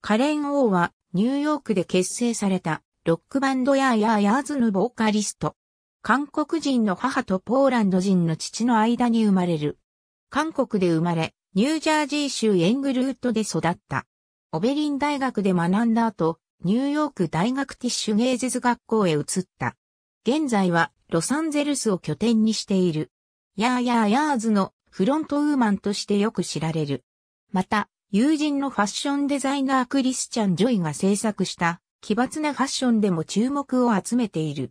カレン・オーはニューヨークで結成されたロックバンドヤーヤーヤーズのボーカリスト。韓国人の母とポーランド人の父の間に生まれる。韓国で生まれ、ニュージャージー州エングルートで育った。オベリン大学で学んだ後、ニューヨーク大学ティッシュ芸術学校へ移った。現在はロサンゼルスを拠点にしている。ヤーヤーヤーズのフロントウーマンとしてよく知られる。また、友人のファッションデザイナークリスチャン・ジョイが制作した奇抜なファッションでも注目を集めている。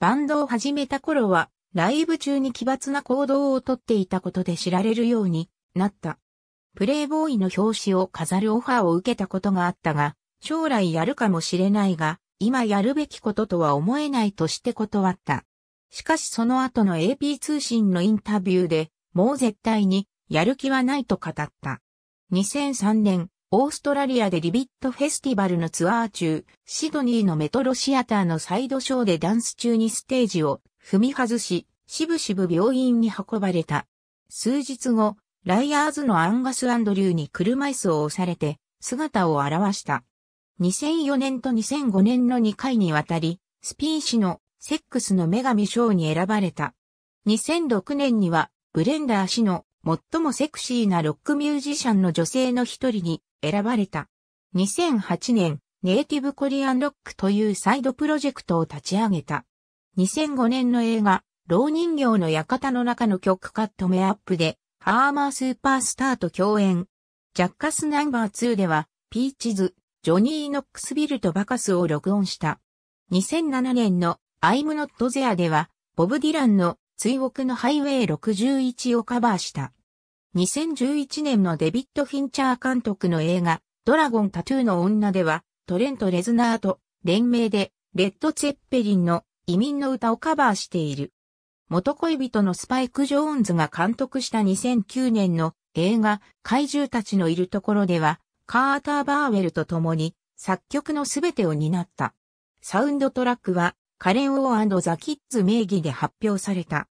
バンドを始めた頃は、ライブ中に奇抜な行動をとっていたことで知られるようになった。プレイボーイの表紙を飾るオファーを受けたことがあったが、将来やるかもしれないが、今やるべきこととは思えないとして断った。しかしその後の AP 通信のインタビューで、もう絶対にやる気はないと語った。2003年、オーストラリアでリビットフェスティバルのツアー中、シドニーのメトロシアターのサイドショーでダンス中にステージを踏み外し、しぶしぶ病院に運ばれた。数日後、ライアーズのアンガス・アンドリューに車椅子を押されて姿を現した。2004年と2005年の2回にわたり、スピン氏のセックスの女神賞に選ばれた。2006年にはブレンダー氏の最もセクシーなロックミュージシャンの女性の一人に選ばれた。2008年、ネイティブコリアンロックというサイドプロジェクトを立ち上げた。2005年の映画、老人形の館の中の曲カットメアップで、ハーマースーパースターと共演。ジャッカスナンバー2では、ピーチズ、ジョニー・ノックスビルとバカスを録音した。2007年のアイムノットゼアでは、ボブ・ディランの追憶のハイウェイ61をカバーした。2011年のデビッド・フィンチャー監督の映画、ドラゴン・タトゥーの女では、トレント・レズナーと連名で、レッド・ツェッペリンの移民の歌をカバーしている。元恋人のスパイク・ジョーンズが監督した2009年の映画、怪獣たちのいるところでは、カーター・バーウェルと共に作曲のすべてを担った。サウンドトラックはカレン・オーザ・キッズ名義で発表された。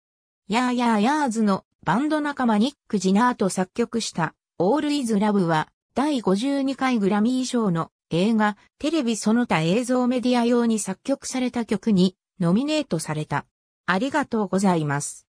ヤーヤーヤーズのバンド仲間ニック・ジナーと作曲したオール・イズ・ラブは第52回グラミー賞の映画、テレビその他映像メディア用に作曲された曲にノミネートされた。ありがとうございます。